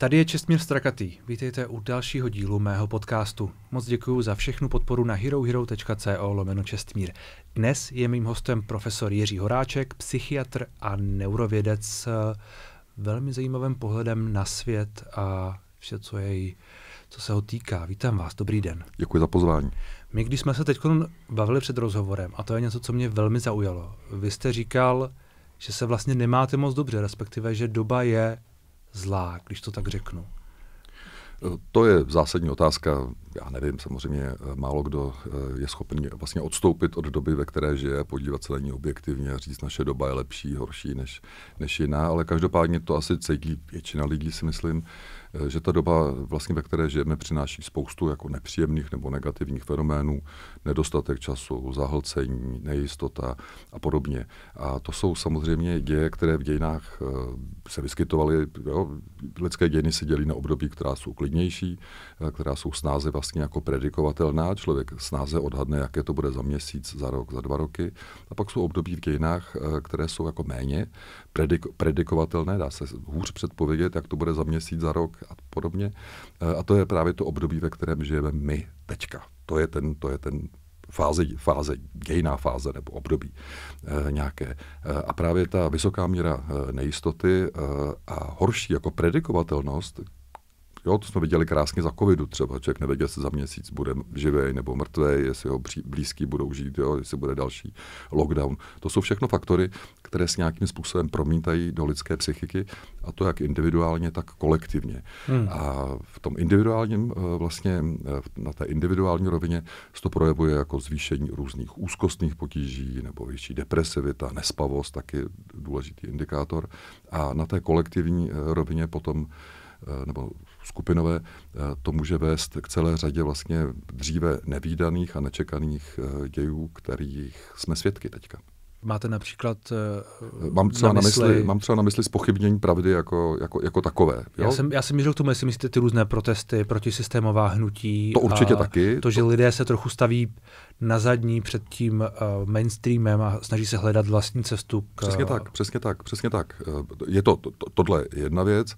Tady je Čestmír Strakatý. Vítejte u dalšího dílu mého podcastu. Moc děkuji za všechnu podporu na herohero.co lomeno Čestmír. Dnes je mým hostem profesor Jiří Horáček, psychiatr a neurovědec s eh, velmi zajímavým pohledem na svět a vše, co jej co se ho týká. Vítám vás, dobrý den. Děkuji za pozvání. My, když jsme se teď bavili před rozhovorem, a to je něco, co mě velmi zaujalo, vy jste říkal, že se vlastně nemáte moc dobře, respektive, že doba je zlá, když to tak řeknu? To je zásadní otázka já nevím, samozřejmě eh, málo kdo eh, je schopen vlastně odstoupit od doby, ve které žije, podívat se na ní objektivně a říct, naše doba je lepší, horší než, než jiná, ale každopádně to asi cítí většina lidí, si myslím, eh, že ta doba, vlastně, ve které žijeme, přináší spoustu jako nepříjemných nebo negativních fenoménů, nedostatek času, zahlcení, nejistota a podobně. A to jsou samozřejmě děje, které v dějinách se vyskytovaly. Jo? Lidské dějiny se dělí na období, která jsou klidnější, která jsou snáze vlastně jako predikovatelná. Člověk snáze odhadne, jaké to bude za měsíc, za rok, za dva roky. A pak jsou období v dějinách, eh, které jsou jako méně predik- predikovatelné, dá se hůř předpovědět, jak to bude za měsíc, za rok a podobně. Eh, a to je právě to období, ve kterém žijeme my teďka. To je ten, to je ten fáze, fáze, dějná fáze nebo období e, nějaké. E, a právě ta vysoká míra e, nejistoty e, a horší jako predikovatelnost, Jo, to jsme viděli krásně za covidu třeba. Člověk nevěděl, jestli za měsíc bude živý nebo mrtvý, jestli jeho blízký budou žít, jo, jestli bude další lockdown. To jsou všechno faktory, které s nějakým způsobem promítají do lidské psychiky a to jak individuálně, tak kolektivně. Hmm. A v tom individuálním, eh, vlastně eh, na té individuální rovině se to projevuje jako zvýšení různých úzkostných potíží nebo větší depresivita, nespavost, taky důležitý indikátor. A na té kolektivní eh, rovině potom Eh, nebo skupinové, eh, to může vést k celé řadě vlastně dříve nevýdaných a nečekaných eh, dějů, kterých jsme svědky teďka. Máte například uh, mám třeba na mysli, na mysli, mám třeba na mysli spochybnění pravdy jako, jako, jako takové. Jo? Já, jsem, já jsem mířil k tomu, jestli myslíte ty různé protesty, protisystémová hnutí. To určitě taky. To, že to... lidé se trochu staví na zadní před tím uh, mainstreamem a snaží se hledat vlastní cestu. K, přesně tak, eh, přesně tak, přesně tak. Eh, je to, to, tohle je jedna věc.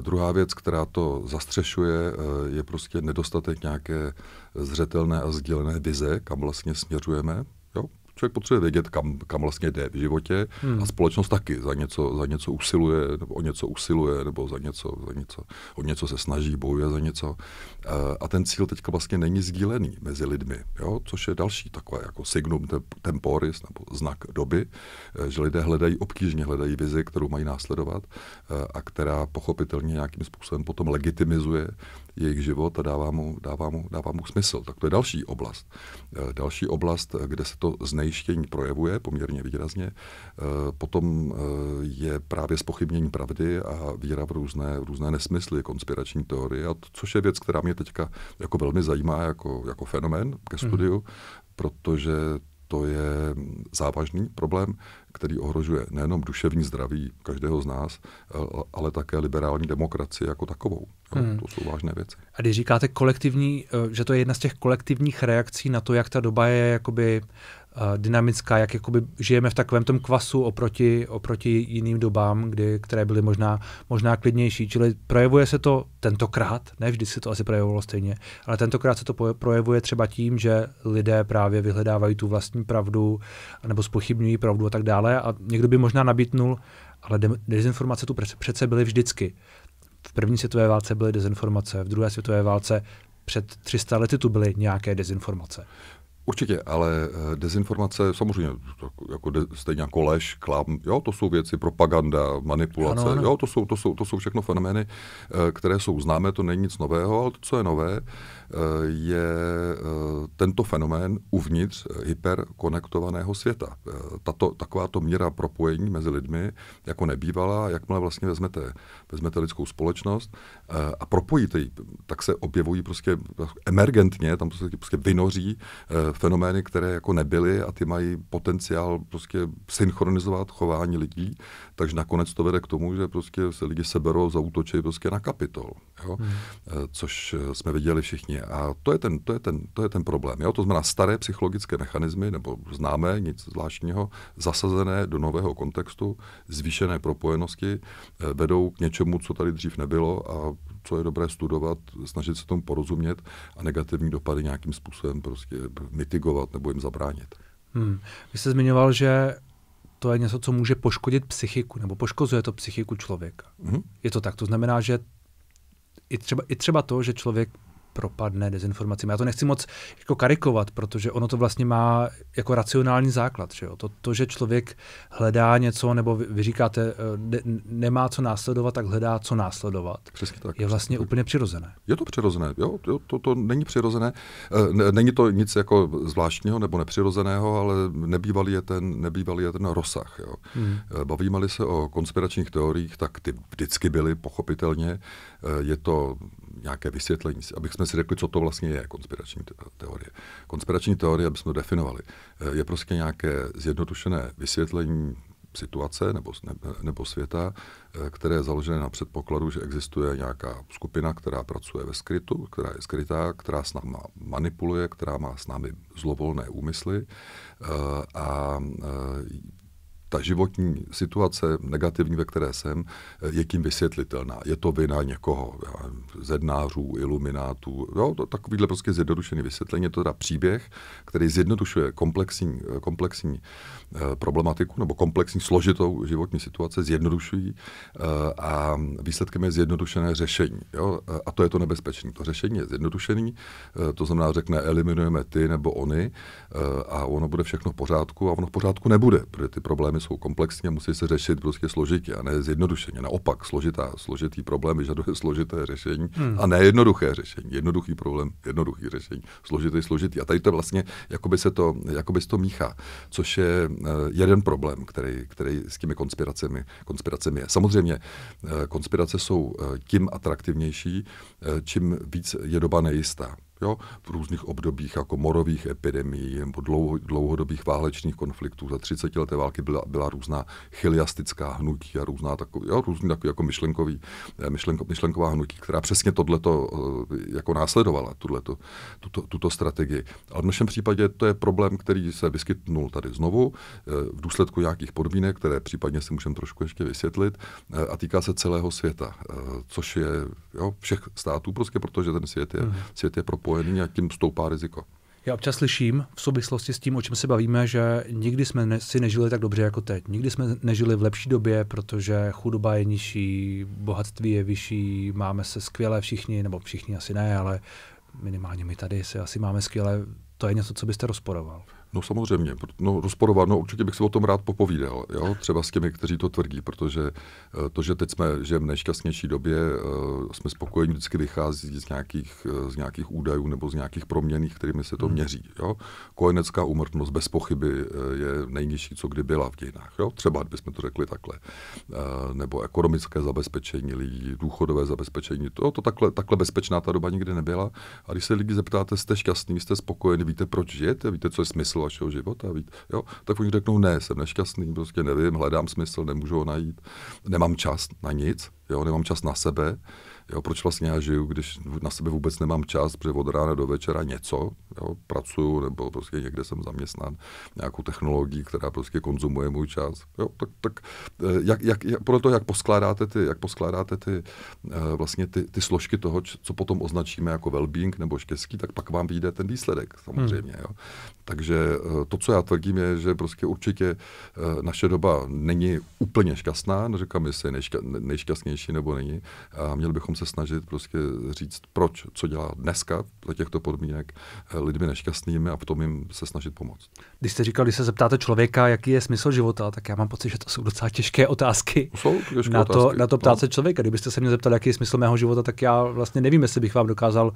Druhá věc, která to zastřešuje, je prostě nedostatek nějaké zřetelné a sdělené vize, kam vlastně směřujeme. Jo? člověk potřebuje vědět, kam, kam vlastně jde v životě hmm. a společnost taky za něco, za něco usiluje, nebo o něco usiluje, nebo za něco, za něco, o něco se snaží, bojuje za něco. Eh, a ten cíl teďka vlastně není sdílený mezi lidmi, jo? což je další takové jako signum temporis, nebo znak doby, eh, že lidé hledají, obtížně hledají vizi, kterou mají následovat eh, a která pochopitelně nějakým způsobem potom legitimizuje jejich život a dává mu, dává mu, dává mu smysl. Tak to je další oblast. Další oblast, kde se to zne znejištění projevuje poměrně výrazně. Eh, potom eh, je právě spochybnění pravdy a víra v různé, různé nesmysly, konspirační teorie, a to, což je věc, která mě teďka jako velmi zajímá jako, jako fenomén ke mhm. studiu, mm. protože to je závažný problém, který ohrožuje nejenom duševní zdraví každého z nás, ale také liberální demokracii jako takovou. Hmm. To jsou vážné věci. A když říkáte kolektivní, eh, že to je jedna z těch kolektivních reakcí na to, jak ta doba je jakoby Eh, dynamická, jak jakoby žijeme v takovém tom kvasu oproti, oproti jiným dobám, kdy, které byly možná, možná klidnější. Čili projevuje se to tentokrát, ne vždy se to asi projevovalo stejně, ale tentokrát se to projevuje třeba tím, že lidé právě vyhledávají tu vlastní pravdu nebo spochybňují pravdu a tak dále. A někdo by možná nabítnul, ale de- dezinformace tu přece byly vždycky. V první světové válce byly dezinformace, v druhé světové válce před 300 lety tu byly nějaké dezinformace. Určitě, ale eh, dezinformace, samozřejmě, jako de, stejně jako lež, klam, jo, to jsou věci, propaganda, manipulace, ano, ano. jo, to jsou, to, jsou, to jsou všechno fenomény, eh, které jsou známé, to není nic nového, ale to, co je nové, je eh, tento fenomén uvnitř hyperkonektovaného světa. Eh, tato, takováto míra propojení mezi lidmi jako nebývalá, jakmile vlastně vezmete, vezmete lidskou společnost eh, a propojíte ji, tak se objevují prostě emergentně, tam se prostě vynoří fenomény, které jako nebyly a ty mají potenciál prostě synchronizovat chování lidí, takže nakonec to vede k tomu, že prostě se lidi seberou, zautočí prostě na kapitol. Jo? Hmm. Což jsme viděli všichni a to je ten, to je ten, to je ten problém. Jo? To znamená staré psychologické mechanismy, nebo známé, nic zvláštního, zasazené do nového kontextu, zvýšené propojenosti, eh, vedou k něčemu, co tady dřív nebylo a co je dobré studovat, snažit se tomu porozumět a negativní dopady nějakým způsobem prostě mitigovat nebo jim zabránit. Hmm. Vy jste zmiňoval, že to je něco, co může poškodit psychiku, nebo poškozuje to psychiku člověka. Hmm. Je to tak, to znamená, že i třeba, i třeba to, že člověk propadne dezinformacím. Já to nechci moc jako karikovat, protože ono to vlastně má jako racionální základ. Že jo? To, to, že člověk hledá něco, nebo vy, vy říkáte, eh, ne, nemá co následovat, tak hledá co následovat. Přesně tak. Je vlastně přesně. úplně přirozené. Je to přirozené, jo? jo to, to není přirozené. Eh, není to nic jako zvláštního nebo nepřirozeného, ale nebývalý je ten, nebývalý je ten rozsah. Jo? Hmm. Eh, bavíme-li se o konspiračních teoriích, tak ty vždycky byly, pochopitelně. Je to nějaké vysvětlení, abych jsme si řekli, co to vlastně je konspirační teorie. Konspirační teorie, abychom to definovali, eh, je prostě nějaké zjednodušené vysvětlení situace nebo, nebo světa, eh, které je založené na předpokladu, že existuje nějaká skupina, která pracuje ve skrytu, která je skrytá, která s náma manipuluje, která má s námi zlovolné úmysly eh, a ta životní situace negativní, ve které jsem, je tím vysvětlitelná. Je to vina někoho, já, zednářů, iluminátů, jo, to, takovýhle prostě zjednodušený vysvětlení, je to teda příběh, který zjednodušuje komplexní, komplexní eh, problematiku nebo komplexní složitou životní situace, zjednodušují eh, a výsledkem je zjednodušené řešení. Jo, a to je to nebezpečné. To řešení je zjednodušené, eh, to znamená, řekne, eliminujeme ty nebo ony a ono bude všechno v pořádku a ono v pořádku nebude, protože ty problémy jsou komplexní a musí se řešit prostě složitě a ne zjednodušeně. Naopak, složitá, složitý problém vyžaduje složité řešení hmm. a ne jednoduché řešení. Jednoduchý problém, jednoduchý řešení, složitý, složitý. A tady to vlastně jakoby se to, jakoby se to míchá, což je eh, jeden problém, který, který s těmi konspiracemi, konspiracemi je. Samozřejmě eh, konspirace jsou eh, tím atraktivnější, čím víc je doba nejistá. Jo? V různých obdobích jako morových epidemií nebo dlouho, dlouhodobých válečných konfliktů. Za 30 leté války byla, byla různá chiliastická hnutí a různá takový, jo, různý takový jako myšlenkový, eh, myšlenko, myšlenková hnutí, která přesně tohleto eh, jako následovala, tuto, tuto, tuto strategii. Ale v našem případě to je problém, který se vyskytnul tady znovu eh, v důsledku nějakých podmínek, které případně si můžeme trošku ještě vysvětlit a týká se celého světa, což je jo, všech států, prostě protože ten svět je, mhm. svět je pro propojený a tím stoupá riziko. Já občas slyším v souvislosti s tím, o čem se bavíme, že nikdy jsme si nežili tak dobře jako teď. Nikdy jsme nežili v lepší době, protože chudoba je nižší, bohatství je vyšší, máme se skvěle všichni, nebo všichni asi ne, ale minimálně my tady se asi máme skvěle. To je něco, co byste rozporoval. No samozřejmě, no, rozporovat, no určitě bych si o tom rád popovídal, jo? třeba s těmi, kteří to tvrdí, protože eh, to, že teď jsme že v nejšťastnější době, eh, jsme spokojeni, vždycky vychází z nějakých, eh, z nějakých údajů nebo z nějakých proměných, kterými se to hmm. měří. Jo? Kojenecká úmrtnost bez pochyby je nejnižší, co kdy byla v dějinách. Jo? Třeba bychom to řekli takhle. Nebo ekonomické zabezpečení lidí, důchodové zabezpečení, to, to takhle, takhle bezpečná ta doba nikdy nebyla. A když se lidi zeptáte, jste šťastní, jste spokojeni, víte, proč žijete, víte, co je smysl vašeho života, víte? Jo? Tak oni řeknou, ne, jsem nešťastný, prostě nevím, hledám smysl, nemůžu ho najít, nemám čas na nic, jo? nemám čas na sebe, Jo, proč vlastně já žiju, když na sebe vůbec nemám čas, protože od rána do večera něco, jo, pracuju nebo prostě někde jsem zaměstnán nějakou technologií, která prostě konzumuje můj čas. Jo, tak, tak eh, jak, jak, jak, podle toho, jak poskládáte ty, jak poskládáte ty, eh, vlastně ty, ty složky toho, co potom označíme jako well-being nebo štěstí, tak pak vám vyjde ten výsledek samozřejmě. Hmm. Jo. Takže eh, to, co já tvrdím, je, že prostě určitě naše doba není úplně šťastná, neříkám, jestli je nejšťastnější nebo není. A měli bychom bychom se snažit prostě říct, proč, co dělá dneska za těchto podmínek eh, lidmi nešťastnými a v tom jim se snažit pomoct. Když jste říkal, když se zeptáte člověka, jaký je smysl života, tak já mám pocit, že to jsou docela těžké otázky. Jsou těžké na to, Na to ptát no. se člověka. Kdybyste se mě zeptal, jaký je smysl mého života, tak já vlastně nevím, jestli bych vám dokázal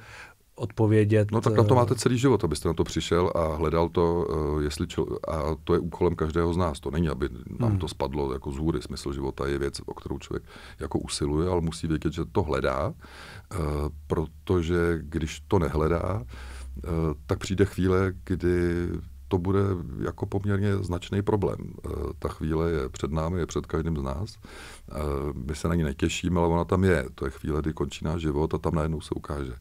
odpovědět. No tak na to eh, máte celý život, abyste na to přišel a hledal to, eh, jestli čo, a to je úkolem každého z nás. To není, aby nám hmm. to spadlo jako z hůry. Smysl života je věc, o kterou člověk jako usiluje, ale musí vědět, že to hledá, eh, protože když to nehledá, tak přijde chvíle, kdy to bude jako poměrně značný problém. Ta chvíle je před námi, je před každým z nás. My se na ní netěšíme, ale ona tam je. To je chvíle, kdy končí náš život a tam najednou se ukáže,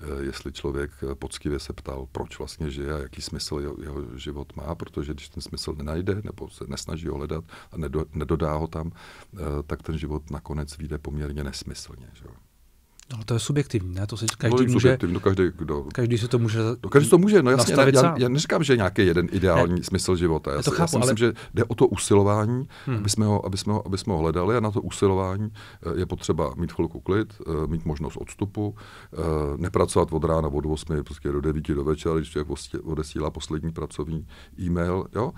Eh, jestli člověk eh, poctivě se ptal, proč vlastně žije a jaký smysl jeho, jeho život má, protože když ten smysl nenajde nebo se nesnaží ho hledat a nedo, nedodá ho tam, eh, tak ten život nakonec vyjde poměrně nesmyslně. Že? No, to je subjektivní, ne? To se každý Volím může... Subjektivní, no každý, kdo... Každý si to může no, Každý to může, no jasně, já, já, já neříkám, že je nějaký jeden ideální ne. smysl života. Já, já to chápu, já si ale... myslím, že jde o to usilování, hmm. aby, jsme ho, aby, jsme ho, aby jsme ho hledali a na to usilování eh, je potřeba mít chvilku klid, eh, mít možnost odstupu, eh, nepracovat od rána od 8, prostě do 9 do večera, když člověk odesílá poslední pracovní e-mail, jo?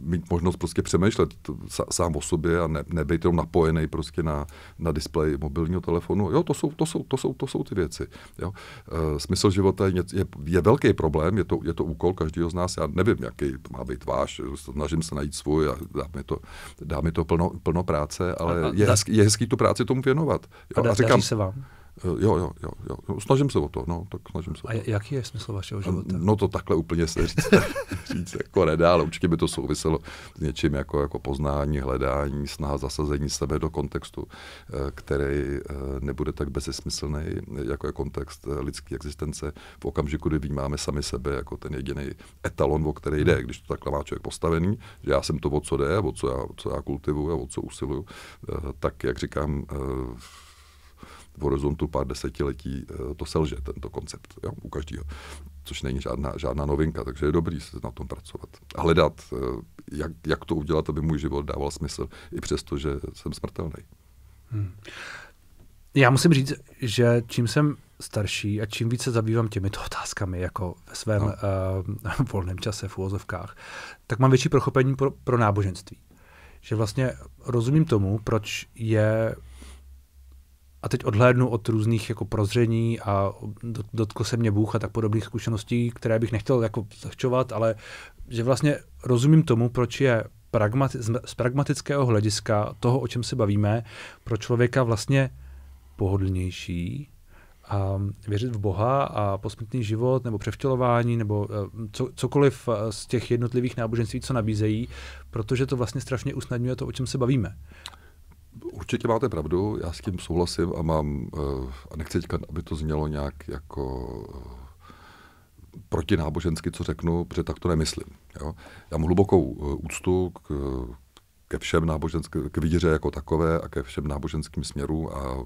mít možnost prostě přemýšlet sám o sobě a ne, nebejt jenom napojený prostě na, na displej mobilního telefonu. Jo, to jsou jsou, to, jsou, to, jsou, to jsou ty věci. Jo? E, smysl života je, je, je velký problém, je to, je to úkol každého z nás. Já nevím, jaký to má být váš, snažím se najít svůj a dá mi to, dá mi to plno, plno práce, ale a, a, je, hezký, je hezký tu práci tomu věnovat. Jo? A, a říkám, se vám? Eh, jo, jo, jo, jo. Snažím se o to, no, tak snažím se. A jaký je smysl vašeho života? No to takhle úplně se říct, říct jako nedá, ale určitě by to souviselo s něčím jako, jako poznání, hledání, snaha zasazení sebe do kontextu, eh, který eh, nebude tak bezesmyslný, jako je kontext lidské existence v okamžiku, kdy vnímáme sami sebe jako ten jediný etalon, o který jde, hmm. když to takhle má člověk postavený, že já jsem to, o co jde, o co já, o co já kultivuju a o co usiluju, tak, jak říkám, v v horizontu pár desetiletí eh, to selže, tento koncept jo, u každého, což není žádná, žádná novinka, takže je dobrý se na tom pracovat. A hledat, eh, jak, jak to udělat, aby můj život dával smysl, i přesto, že jsem smrtelný. Hmm. Já musím říct, že čím jsem starší a čím více zabývám těmito otázkami, jako ve svém no. uh, volném čase v úvozovkách, tak mám větší prochopení pro, pro náboženství. Že vlastně rozumím tomu, proč je a teď odhlédnu od různých jako prozření a dotkl se mě Bůh a tak podobných zkušeností, které bych nechtěl jako zahčovat, ale že vlastně rozumím tomu, proč je pragmati- z pragmatického hlediska toho, o čem se bavíme, pro člověka vlastně pohodlnější a um, věřit v Boha a posmrtný život nebo převtělování nebo uh, co, cokoliv uh, z těch jednotlivých náboženství, co nabízejí, protože to vlastně strašně usnadňuje to, o čem se bavíme. Určitě máte pravdu, já s tím souhlasím a mám, eh, a nechci teďka, aby to znělo nějak jako eh, protinábožensky, co řeknu, protože tak to nemyslím. Jo? Já mám hlubokou eh, úctu k, ke všem náboženským, k víře jako takové a ke všem náboženským směrům a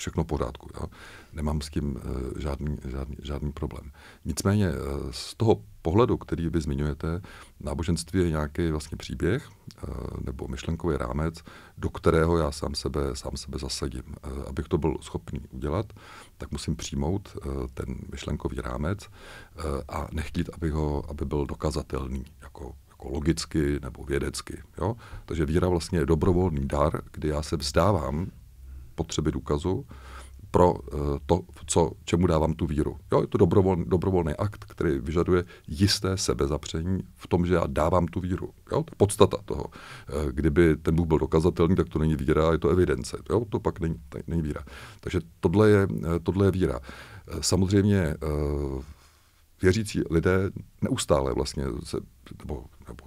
všechno v pořádku. Jo? nemám s tím eh, žádný, žádný, žádný problém. Nicméně eh, z toho pohledu, který vy zmiňujete, náboženství je nějaký vlastně příběh eh, nebo myšlenkový rámec, do kterého já sám sebe, sám sebe zasadím. Abych to byl schopný udělat, tak musím přijmout ten myšlenkový rámec a nechtít, aby, ho, aby byl dokazatelný, jako, jako logicky nebo vědecky. Jo? Takže víra vlastně je dobrovolný dar, kdy já se vzdávám potřeby důkazu pro eh, to, co, čemu dávám tu víru. Jo, je to dobrovolný, dobrovolný akt, který vyžaduje jisté sebezapření v tom, že já dávám tu víru. Jo, to je podstata toho. Eh, kdyby ten Bůh byl dokazatelný, tak to není víra, je to evidence. Jo, to pak není, není víra. Takže tohle je, eh, tohle je víra. Samozřejmě věřící lidé neustále vlastně se, nebo, nebo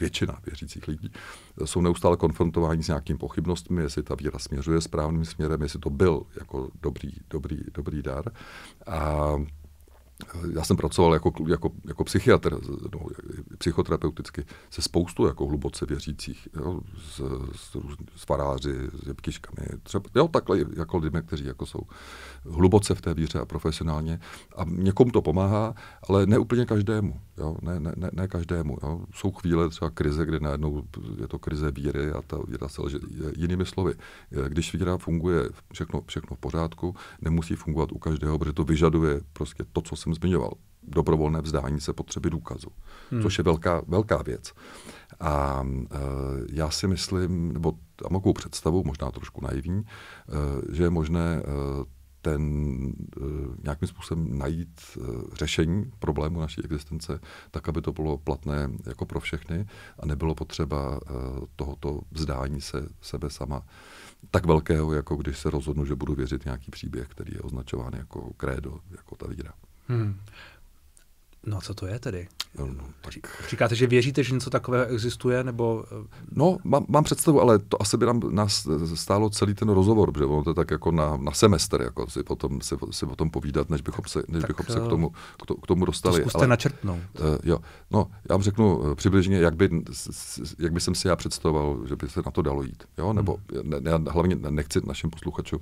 většina věřících lidí, e, jsou neustále konfrontováni s nějakými pochybnostmi, jestli ta víra směřuje správným směrem, jestli to byl jako dobrý, dobrý, dobrý dar. A já jsem pracoval jako, jako, jako psychiatr, no, psychoterapeuticky, se spoustu jako hluboce věřících, jo, s, s, s faráři, s jebkyškami, třeba, jo, takhle jako lidmi, kteří jako jsou hluboce v té víře a profesionálně. A někomu to pomáhá, ale ne úplně každému, jo, ne, ne, ne, ne každému. Jo. Jsou chvíle třeba krize, kdy najednou je to krize víry a ta víra se lže. Jinými slovy, když víra funguje všechno, všechno v pořádku, nemusí fungovat u každého, protože to vyžaduje prostě to, co se jsem zmiňoval, dobrovolné vzdání se potřeby důkazu, hmm. což je velká, velká věc. A e, já si myslím, nebo a mohu představu, možná trošku naivní, e, že je možné e, ten e, nějakým způsobem najít e, řešení problému naší existence, tak, aby to bylo platné jako pro všechny a nebylo potřeba e, tohoto vzdání se sebe sama tak velkého, jako když se rozhodnu, že budu věřit nějaký příběh, který je označován jako krédo, jako ta víra. Hmm. No a co to je tedy? No, no, tak... Říkáte, že věříte, že něco takového existuje? nebo? Eh, no, mám, mám představu, ale to asi by nám nás eh, stálo celý ten rozhovor, protože ono to je tak jako na, na semestr, jako si potom, si, si o tom povídat, než bychom se, než tak, bychom se eh, k, tomu, k, to, k tomu dostali. To zkuste ale, načrtnout. Uh, jo. No, já vám řeknu přibližně, jak by, jak by jsem si já představoval, že by se na to dalo jít. Jo? Nebo hmm. ne, ne, hlavně nechci našim posluchačům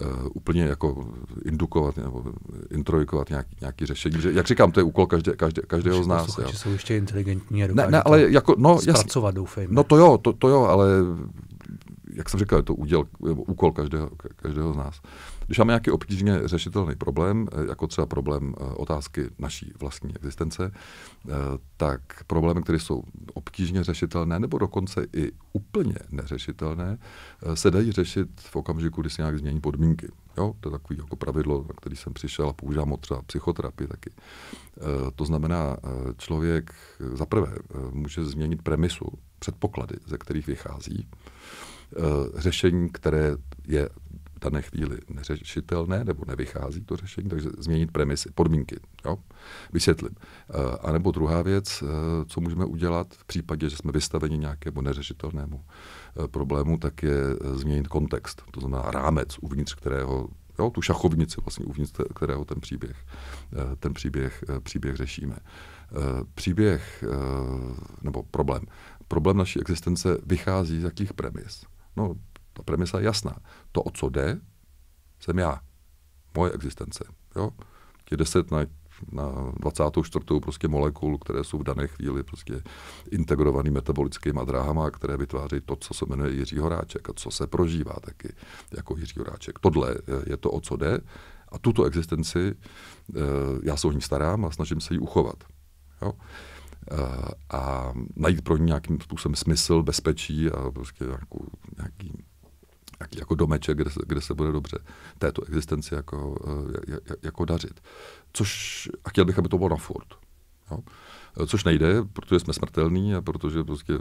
uh, úplně jako indukovat nebo introjkovat nějaký, nějaký řešení. Že, jak říkám, to je úkol každé, každé, každého z nás nás. Jo. jsou ještě inteligentní a ne, ne, ale jako, no, zpracovat, jasný, doufejme. No to jo, to, to jo, ale jak jsem říkal, je to úděl, úkol každého, každého z nás. Když máme nějaký obtížně řešitelný problém, eh, jako třeba problém eh, otázky naší vlastní existence, eh, tak problémy, které jsou obtížně řešitelné nebo dokonce i úplně neřešitelné, se dají řešit v okamžiku, kdy se nějak změní podmínky. Jo, to je takové jako pravidlo, na který jsem přišel a používám ho třeba psychoterapii taky. E, to znamená, e, člověk e, zaprvé e, může změnit premisu, předpoklady, ze kterých vychází, e, řešení, které je dané chvíli neřešitelné nebo nevychází to řešení, takže změnit premisy, podmínky. Jo? Vysvětlím. Eh, a nebo druhá věc, eh, co můžeme udělat v případě, že jsme vystaveni nějakému neřešitelnému eh, problému, tak je změnit kontext, to znamená rámec, uvnitř kterého jo, tu šachovnici, vlastně uvnitř kterého ten příběh, ten příběh, příběh řešíme. Příběh nebo problém. Problém naší existence vychází z jakých premis? No, ta premisa je jasná. To, o co jde, jsem já. Moje existence. Jo? Tě 10 na, na 24. prostě molekul, které jsou v dané chvíli prostě integrovaný metabolickými dráhama, které vytvářejí to, co se jmenuje Jiří Horáček a co se prožívá taky jako Jiří Horáček. Tohle je to, o co jde. A tuto existenci, eh, já se o ní starám a snažím se ji uchovat. Jo? Eh, a najít pro ní nějakým způsobem smysl, bezpečí a prostě nějakou jako domeček, kde se, kde se bude dobře této existenci jako, eh, jako dařit. Což, a chtěl bych, aby to bylo na furt. Jo? Eh, což nejde, protože jsme smrtelní a protože prostě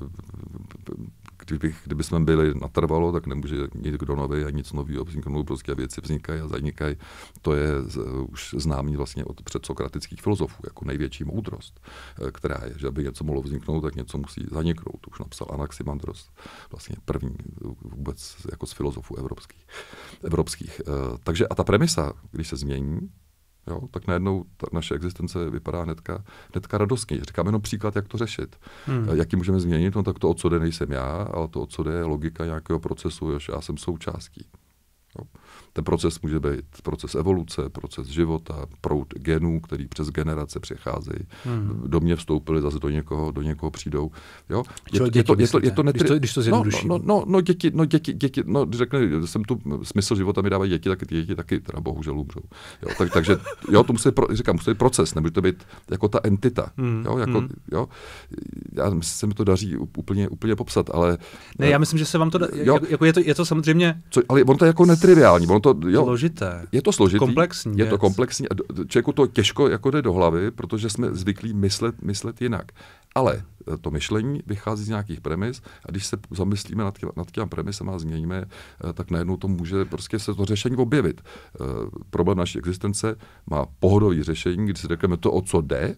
spíš bych, kdyby jsme byli natrvalo, tak nemůže nikdo nový a nic nového vzniknout, prostě věci vznikají a zanikají. To je z, už známý vlastně od předsokratických filozofů jako největší moudrost, eh, která je, že aby něco mohlo vzniknout, tak něco musí zaniknout. už napsal Anaximandros, vlastně první vůbec jako z filozofů evropských. evropských. Eh, takže a ta premisa, když se změní, Jo, tak najednou ta naše existence vypadá hnedka, hnedka radostně. Říkám jenom příklad, jak to řešit. Hmm. Jaký můžeme změnit? No tak to, o co jde, nejsem já, ale to, o co jde, je logika nějakého procesu, jež já jsem součástí. Jo. Ten proces může být proces evoluce, proces života, proud genů, který přes generace přecházejí. Hmm. Do mě vstoupili, zase do někoho, do někoho přijdou. Jo? Je, Čo, je, to, je, to, je to netri... Když to, když to no, no, no, no, děti, no, děti, děti, no, řekne, jsem tu, smysl života mi dávají děti, tak děti taky, teda bohužel umřou. Jo, tak, takže, jo, to musí, pro, říkám, musí být proces, nemůže to být jako ta entita. Hmm. Jo, jako, hmm. jo, já myslím, se mi to daří úplně, úplně popsat, ale... Ne, já eh, myslím, že se vám to, da, jo, jako, jako je, to, je to samozřejmě... Co, ale on to je jako netriviální fungování. Ono to, jo, složité. Je to složité. Komplexní je věc. to komplexní. Člověku to těžko jako jde do hlavy, protože jsme zvyklí myslet, myslet jinak. Ale e, to myšlení vychází z nějakých premis a když se zamyslíme nad, tě, nad těmi premisama a změníme, e, tak najednou to může prostě se to řešení objevit. E, problém naší existence má pohodový řešení, když si řekneme to, o co jde,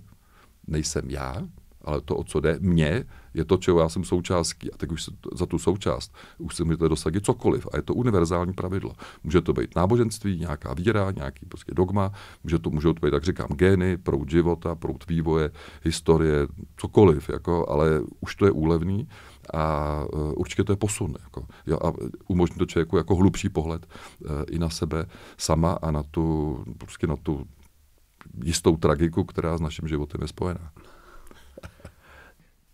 nejsem já, ale to, o co jde mně, je to, čeho já jsem součástí. A tak už za tu součást už se můžete dosadit cokoliv. A je to univerzální pravidlo. Může to být náboženství, nějaká víra, nějaký prostě dogma, může to, můžou to být, jak říkám, gény, proud života, proud vývoje, historie, cokoliv, jako, ale už to je úlevný a uh, určitě to je posun. Jako, jo, a umožní to člověku jako hlubší pohled uh, i na sebe sama a na tu, prostě na tu jistou tragiku, která s naším životem je spojená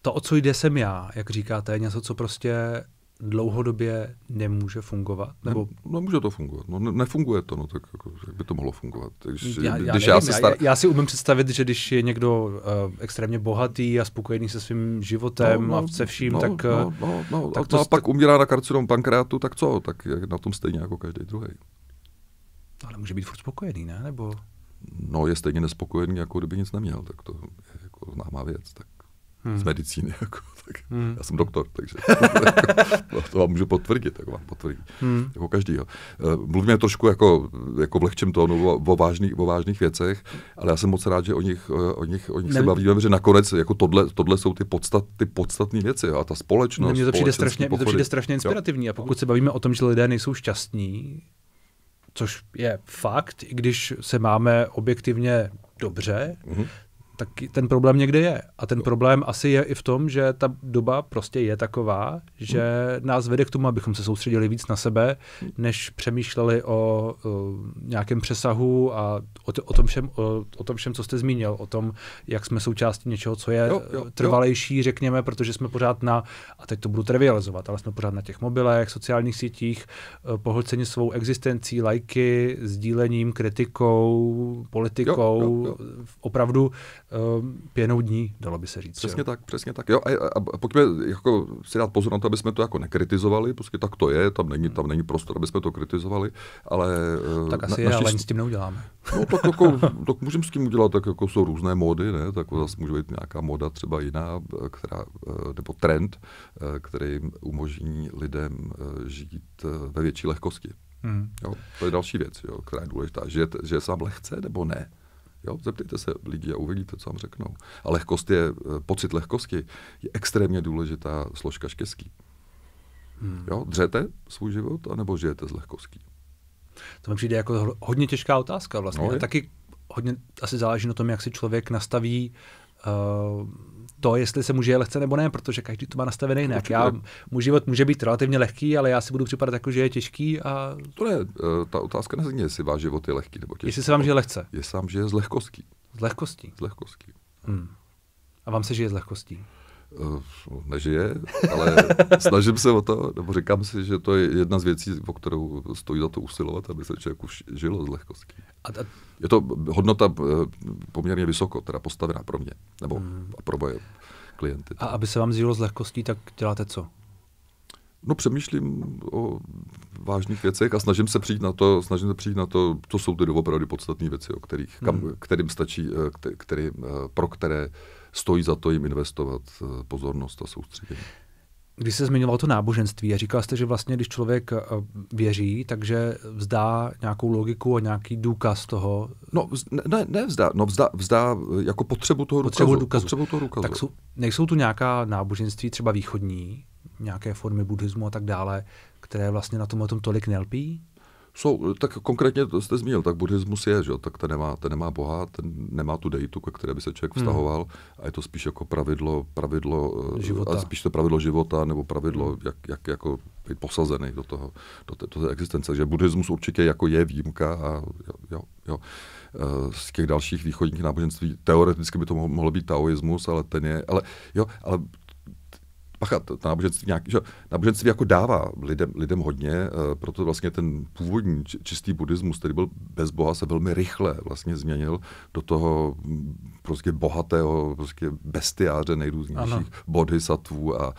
to, o co jde, jsem já, jak říkáte, něco, co prostě dlouhodobě nemůže fungovat? Nebo... Ne, nemůže to fungovat. No, ne, nefunguje to, no tak jako, jak by to mohlo fungovat? Když, já, já, když nevím, já, star... já, já si umím představit, že když je někdo uh, extrémně bohatý a spokojený se svým životem no, no, a se vším, no, tak... No, eh, no, no, tak a, to, no, a pak umírá na karcinom pankreatu, tak co? Tak je na tom stejně jako každý druhý. Ale může být furt spokojený, ne? Nebo... No, je stejně nespokojený, jako kdyby nic neměl, tak to je jako známá věc. Tak hmm. z medicíny. Jako, tak. Hmm. Já jsem doktor, takže to, jako, to vám můžu potvrdit. Jako vám potvrdí. Hmm. Jako každýho. Eh, mluvíme trošku jako, jako v lehčem tónu o, o, vážných, o vážných věcech, ale já jsem moc rád, že o nich, eh, o nich, o nich se bavíme, protože nakonec jako tohle, tohle jsou ty, podstat, ty podstatné věci. Jo, a ta společnost. Mně to, přijde strašně, to přijde strašně inspirativní. Jo. A pokud se bavíme o tom, že lidé nejsou šťastní, což je fakt, i když se máme objektivně dobře, mm-hmm tak ten problém někde je. A ten problém asi je i v tom, že ta doba prostě je taková, že nás vede k tomu, abychom se soustředili víc na sebe, než přemýšleli o, o nějakém přesahu a o, o, tom všem, o, o tom všem, co jste zmínil, o tom, jak jsme součástí něčeho, co je jo, jo, trvalejší, jo. řekněme, protože jsme pořád na, a teď to budu trivializovat, ale jsme pořád na těch mobilech, sociálních sítích, eh, pohlceni svou existencí, lajky, sdílením, kritikou, politikou, jo, jo, jo. opravdu Ehm, pěnou dní, dalo by se říct. Přesně jo. tak, přesně tak. Jo, a, a pojďme jako si dát pozor na to, aby jsme to jako nekritizovali, prostě tak to je, tam není, tam není prostor, aby jsme to kritizovali, ale... Eh, tak asi na, je, ale nic s tím neuděláme. No tak, jako, tak můžeme s tím udělat, tak jako jsou různé módy, ne, tak zase může být nějaká moda třeba jiná, eh, která, eh, nebo trend, který umožní lidem žít ve větší lehkosti. Hmm. Jo, to je další věc, jo, která je důležitá. že je sám lehce nebo ne? Jo? Zeptejte se lidí a uvidíte, co vám řeknou. A lehkost je, eh, pocit lehkosti je extrémně důležitá složka štěstí. Hmm. Jo? Dřete svůj život, anebo žijete s lehkostí? To mi přijde jako hodně těžká otázka vlastně. No, a taky hodně asi záleží na tom, jak si člověk nastaví uh, to, jestli se může žije lehce nebo ne, protože každý to má nastavený jinak. Já, můj život může být relativně lehký, ale já si budu připadat jako, že je těžký. A... To ne, eh, ta otázka nezní, jestli váš život je lehký nebo těžký. Jestli se vám žije lehce. Jestli vám žije z lehkostí. Z lehkostí. Z lehkostí. Hmm. A vám se žije z lehkostí. Eh, nežije, ale snažím se o to, nebo říkám si, že to je jedna z věcí, o kterou stojí za to usilovat, aby se člověk už žilo z lehkostí. A ta... Je to hodnota eh, poměrně vysoko, teda postavená pro mě, nebo hmm. pro moje klienty. A aby se vám žilo z lehkostí, tak děláte co? No přemýšlím o vážných věcech a snažím se přijít na to, snažím se přijít na to, co jsou ty doopravdy podstatné věci, o kterých, kam, hmm. kterým stačí, eh, který, pro které stojí za to jim investovat eh, pozornost a soustředění. Když se zmiňoval to náboženství a říkal jste, že vlastně, když člověk eh, věří, takže vzdá nějakou logiku a nějaký důkaz toho. Eh, no, ne, ne vzdá, no vzdá, vzdá jako potřebu toho potřebu důkazu. důkazu. Potřebu toho důkazu. Tak jsou, nejsou tu nějaká náboženství, třeba východní, nějaké formy buddhismu a tak dále, které vlastně na tom tolik nelpí? jsou, tak konkrétně to jste zmínil, tak buddhismus je, že? tak ten nemá, ten nemá boha, ten nemá tu deitu, ke které by se člověk hmm. vztahoval hmm. a je to spíš jako pravidlo, pravidlo eh, života. a spíš to pravidlo života nebo pravidlo, hmm. jak, jak jako být posazený do toho, do té, do té existence. Že buddhismus určitě jako je výjimka a jo, jo, eh, z těch dalších východních náboženství teoreticky by to mohlo být taoismus, ale ten je, ale jo, ale Pachat, to náboženství, nějak, že, náboženství jako dává lidem, lidem hodně, eh, proto vlastně ten původní čistý buddhismus, který byl bez boha, se velmi rychle vlastně změnil do toho prostě bohatého prostě bestiáře nejrůznějších ano. bodhisattvů a,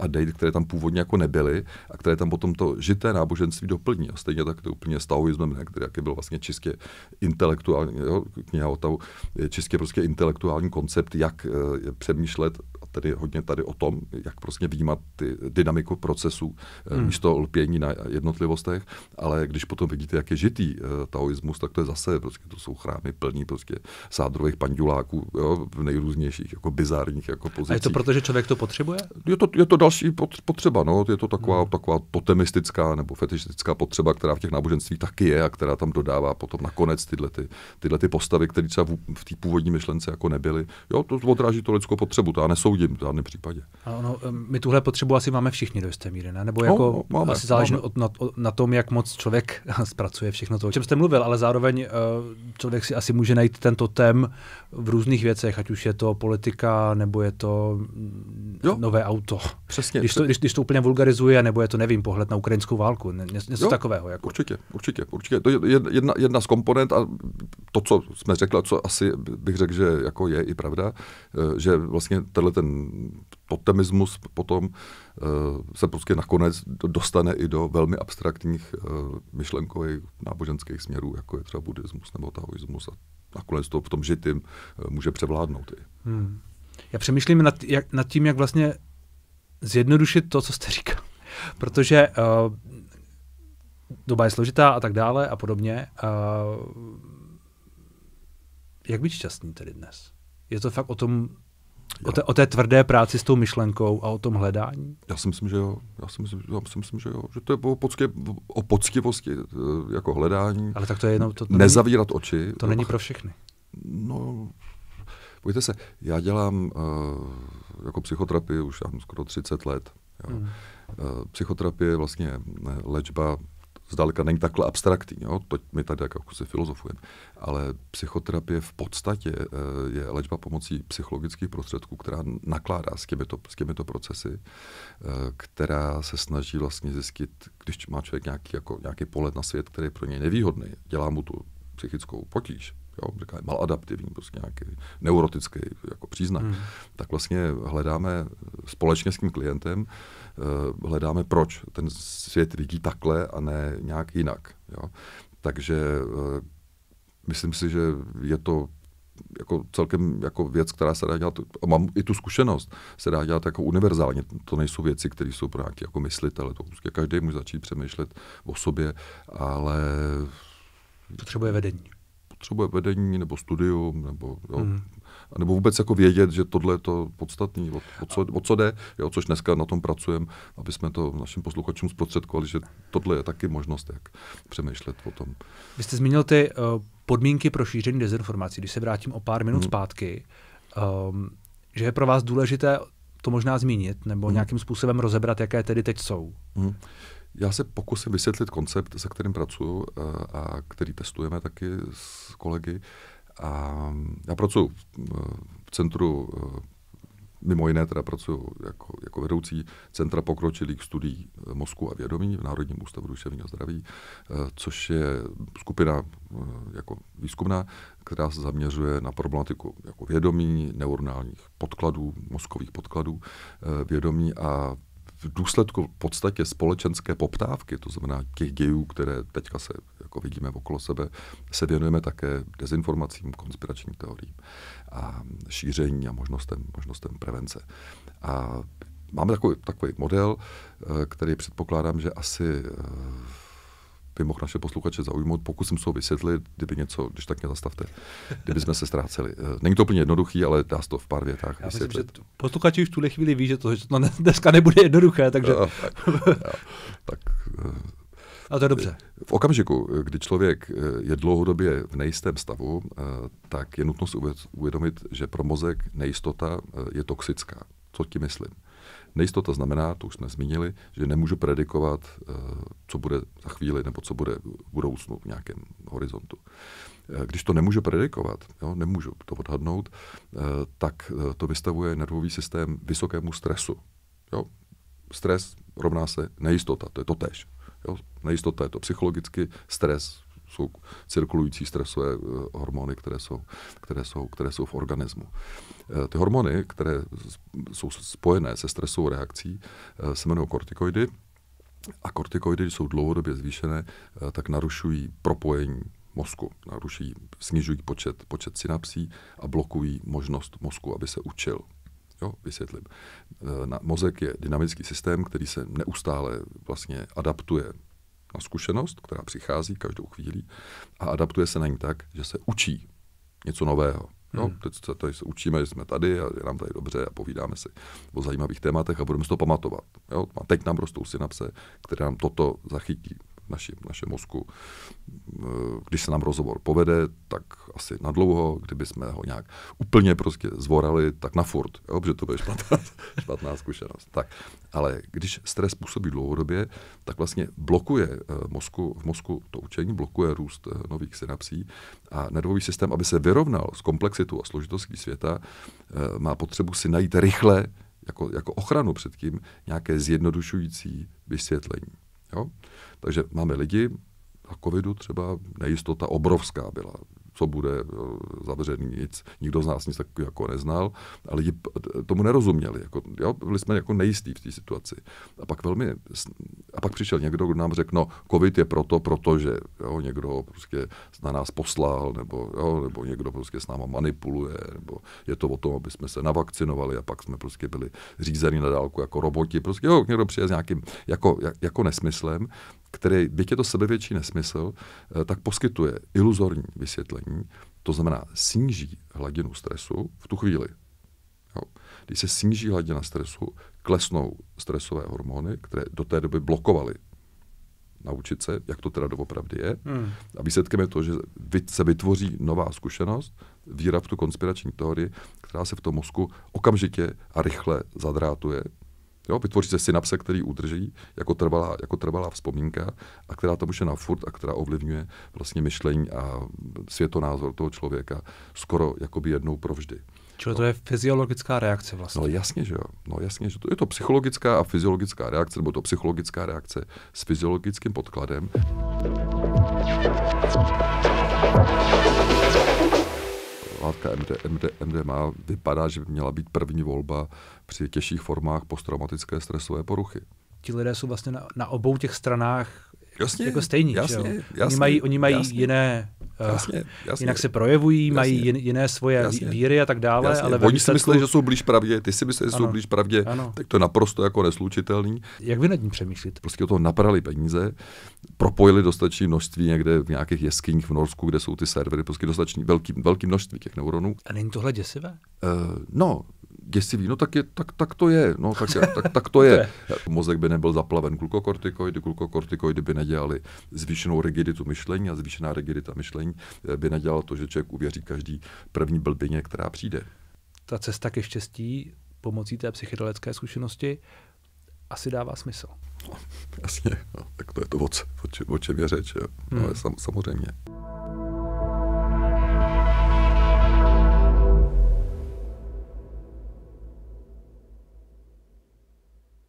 a dejt, které tam původně jako nebyly a které tam potom to žité náboženství doplní. A stejně tak to úplně s taoismem, který jaký byl vlastně čistě intelektuální, jo, kniha o tau, čistě prostě intelektuální koncept, jak e, přemýšlet tedy hodně tady o tom, jak prostě vnímat ty dynamiku procesů eh, hmm. místo lpění na jednotlivostech, ale když potom vidíte, jak je žitý eh, taoismus, tak to je zase, prostě to jsou chrámy plní prostě sádrových panduláků výrobků, jo, v nejrůznějších jako bizárních jako pozicích. A je to proto, že člověk to potřebuje? Je to, je to další potřeba, no. je to taková, hmm. taková totemistická nebo fetistická potřeba, která v těch náboženstvích taky je a která tam dodává potom nakonec tyhle, ty, tyhle ty postavy, které třeba v, v té původní myšlence jako nebyly. Jo, to odráží to lidskou potřebu, to já nesoudím v žádném případě. A ono, my tuhle potřebu asi máme všichni do jisté míry, ne? nebo jako no, no máme, asi záleží máme. Od, na, na tom, jak moc člověk zpracuje všechno to, o čem jste mluvil, ale zároveň uh, člověk si asi může najít tento tém v různých různých věcech, ať už je to politika, nebo je to mm, jo. nové auto. Přesně. Když to, když, když to úplně vulgarizuje, nebo je to, nevím, pohled na ukrajinskou válku, něco jo. takového. Jako. Určitě, určitě, určitě. To je jedna, jedna z komponent a to, co jsme řekli, co asi bych řekl, že jako je i pravda, eh, že vlastně tenhle ten totemismus potom Eh, se prostě nakonec dostane i do velmi abstraktních eh, myšlenkových náboženských směrů, jako je třeba buddhismus nebo taoismus a nakonec to v tom žitým eh, může převládnout. I. Hmm. Já přemýšlím nad, jak, nad tím, jak vlastně zjednodušit to, co jste říkal. Protože uh, doba je složitá a tak dále a podobně. Uh, jak být šťastný tedy dnes? Je to fakt o tom O té, o té tvrdé práci s tou myšlenkou a o tom hledání? Já si myslím, že jo. Já si myslím, já si myslím že jo. Že to je o, pocky, o poctivosti eh, jako hledání. Ale tak to je jenom... To, to nezavírat není, oči. To není pro všechny. No, pojďte se, já dělám uh, jako psychoterapii už tam skoro 30 let. Jo. Hmm. Uh, psychoterapie je vlastně léčba zdaleka není takhle abstraktní. Jo? To my tady jako se filozofujeme. Ale psychoterapie v podstatě eh, je léčba pomocí psychologických prostředků, která nakládá s těmito, s těmito procesy, eh, která se snaží vlastně zjistit, když má člověk nějaký, jako, nějaký pohled na svět, který je pro něj nevýhodný, dělá mu tu psychickou potíž, jo, říkají maladaptivní, prostě nějaký neurotický jako příznak, hmm. tak vlastně hledáme společně s tím klientem, uh, hledáme, proč ten svět vidí takhle a ne nějak jinak. Jo. Takže uh, myslím si, že je to jako celkem jako věc, která se dá dělat, a mám i tu zkušenost, se dá dělat jako univerzálně. To nejsou věci, které jsou pro nějaké jako myslitele. To prostě každý může začít přemýšlet o sobě, ale... Potřebuje vedení potřebuje vedení nebo studium, nebo, jo, hmm. nebo vůbec jako vědět, že tohle je to podstatný, o, o, co, o co jde, jo, což dneska na tom pracujeme, aby jsme to našim posluchačům zprostředkovali, že tohle je taky možnost, jak přemýšlet o tom. Vy jste zmínil ty uh, podmínky pro šíření dezinformací, když se vrátím o pár minut hmm. zpátky, um, že je pro vás důležité to možná zmínit, nebo hmm. nějakým způsobem rozebrat, jaké tedy teď jsou. Hmm. Já se pokusím vysvětlit koncept, se kterým pracuji eh, a který testujeme taky s kolegy. A já pracuji v eh, centru, eh, mimo jiné teda pracuji jako, jako vedoucí Centra pokročilých studií mozku a vědomí v Národním ústavu duševního zdraví, což je skupina jako výzkumná, která se zaměřuje na problematiku jako vědomí, neuronálních podkladů, mozkových podkladů vědomí a v důsledku v podstatě společenské poptávky, to znamená těch dějů, které teďka se jako vidíme okolo sebe, se věnujeme také dezinformacím, konspiračním teoriím a šíření a možnostem, možnostem prevence. A máme takový, takový model, eh, který předpokládám, že asi eh, by mohl naše posluchače zaujmout. Pokusím se ho vysvětlit, kdyby něco, když tak mě zastavte, kdyby jsme se ztráceli. Eh, není to úplně jednoduchý, ale dá se to v pár větách Já vysvětlit. Myslím, že posluchači už v tuhle chvíli ví, že to, že to dneska nebude jednoduché, takže... Jo, tak, jo, tak, eh, a to je dobře. V okamžiku, kdy člověk eh, je dlouhodobě v nejistém stavu, tak je nutno si uvědomit, že pro mozek nejistota je toxická. Co ti myslím? Nejistota znamená, to už jsme zmínili, že nemůžu predikovat, eh, co bude za chvíli nebo co bude v budoucnu v nějakém horizontu. Eh, když to nemůžu predikovat, jo, nemůžu to odhadnout, eh, tak to vystavuje nervový systém vysokému stresu. Jo? Stres rovná se nejistota, to je to tež. Jo? Nejistota je to psychologicky, stres jsou cirkulující stresové eh, hormony, které jsou, které jsou, které jsou v organismu. Eh, ty hormony, které jsou spojené se stresovou reakcí, eh, se jmenují kortikoidy. A kortikoidy, když jsou dlouhodobě zvýšené, tak narušují propojení mozku. narušují snižují počet, počet synapsí a blokují možnost mozku, aby se učil. Jo, vysvětlím. Na, mozek je dynamický systém, který se neustále vlastně adaptuje na zkušenost, která přichází každou chvíli a adaptuje se na ní tak, že se učí něco nového. No, hmm. teď se, tady se učíme, že jsme tady a je nám tady dobře a povídáme si o zajímavých tématech a budeme si to pamatovat. Jo? A teď nám rostou synapse, které nám toto zachytí naši, naše mozku. E, když se nám rozhovor povede, tak asi na dlouho, kdyby jsme ho nějak úplně prostě zvorali, tak na furt, jo, protože to bude špatná, špatná zkušenost. Tak. Ale když stres působí dlouhodobě, tak vlastně blokuje e, mozku, v mozku to učení, blokuje růst e, nových synapsí a nervový systém, aby se vyrovnal s komplexitou a složitostí světa, má potřebu si najít rychle jako, jako ochranu před tím nějaké zjednodušující vysvětlení. Jo? Takže máme lidi, a covidu třeba nejistota obrovská byla co bude eh, zavřený, nic. Nikdo z nás nic takového jako neznal a lidi tomu nerozuměli. Jako, jo, byli jsme jako nejistí v té situaci. A pak velmi, a pak přišel někdo, kdo nám řekl, no, covid je proto, protože jo, někdo prostě na nás poslal, nebo, jo, nebo někdo prostě s náma manipuluje, nebo je to o tom, aby jsme se navakcinovali a pak jsme prostě byli řízeni na dálku jako roboti. Prostě jo, někdo přijel s nějakým jako, jako nesmyslem který, byť je to sebevětší nesmysl, eh, tak poskytuje iluzorní vysvětlení, to znamená sníží hladinu stresu v tu chvíli. Jo. Když se sníží hladina stresu, klesnou stresové hormony, které do té doby blokovaly naučit se, jak to teda doopravdy je. Hmm. A výsledkem je to, že se vytvoří nová zkušenost, víra v tu konspirační teorii, která se v tom mozku okamžitě a rychle zadrátuje, Jo, vytvoříte synapse, který udrží jako trvalá, jako trvalá vzpomínka a která tam už je na furt a která ovlivňuje vlastně myšlení a světonázor toho člověka skoro jakoby jednou provždy. Čili no. to je fyziologická reakce vlastně. No jasně, že jo. No jasně, že to je to psychologická a fyziologická reakce, nebo to psychologická reakce s fyziologickým podkladem látka MD, MD, MDMA vypadá, že by měla být první volba při těžších formách posttraumatické stresové poruchy. Ti lidé jsou vlastně na, na obou těch stranách jasně, jako stejní. Jasně, Jasně, oni mají, oni mají jasně. jiné Eh, jasně, jasně. Jinak se projevují, jasně, mají jin, jiné svoje jasně, víry a tak dále. Jasně. Ale Oni výsledku... si myslí, že jsou blíž pravdě, ty si myslíš, že ano, jsou blíž pravdě, ano. tak to je naprosto jako neslučitelný. Jak vy nad ním přemýšlíte? Prostě o toho naprali peníze, propojili dostatečné množství někde v nějakých jeskyních v Norsku, kde jsou ty servery, prostě dostatečný velký, velký množství těch neuronů. A není tohle děsivé? Uh, no, děsivý, no tak, je, tak, tak to je, no tak, tak, tak to je. Mozek by nebyl zaplaven glukokortikoidy, glukokortikoidy by nedělali zvýšenou rigiditu myšlení a zvýšená rigidita myšlení eh, by nedělala to, že člověk uvěří každý první blbině, která přijde. Ta cesta ke štěstí pomocí té psychedelické zkušenosti asi dává smysl. No, jasně, no, tak to je to, o, o, čem, je řeč, jo. No, hmm. sam, samozřejmě.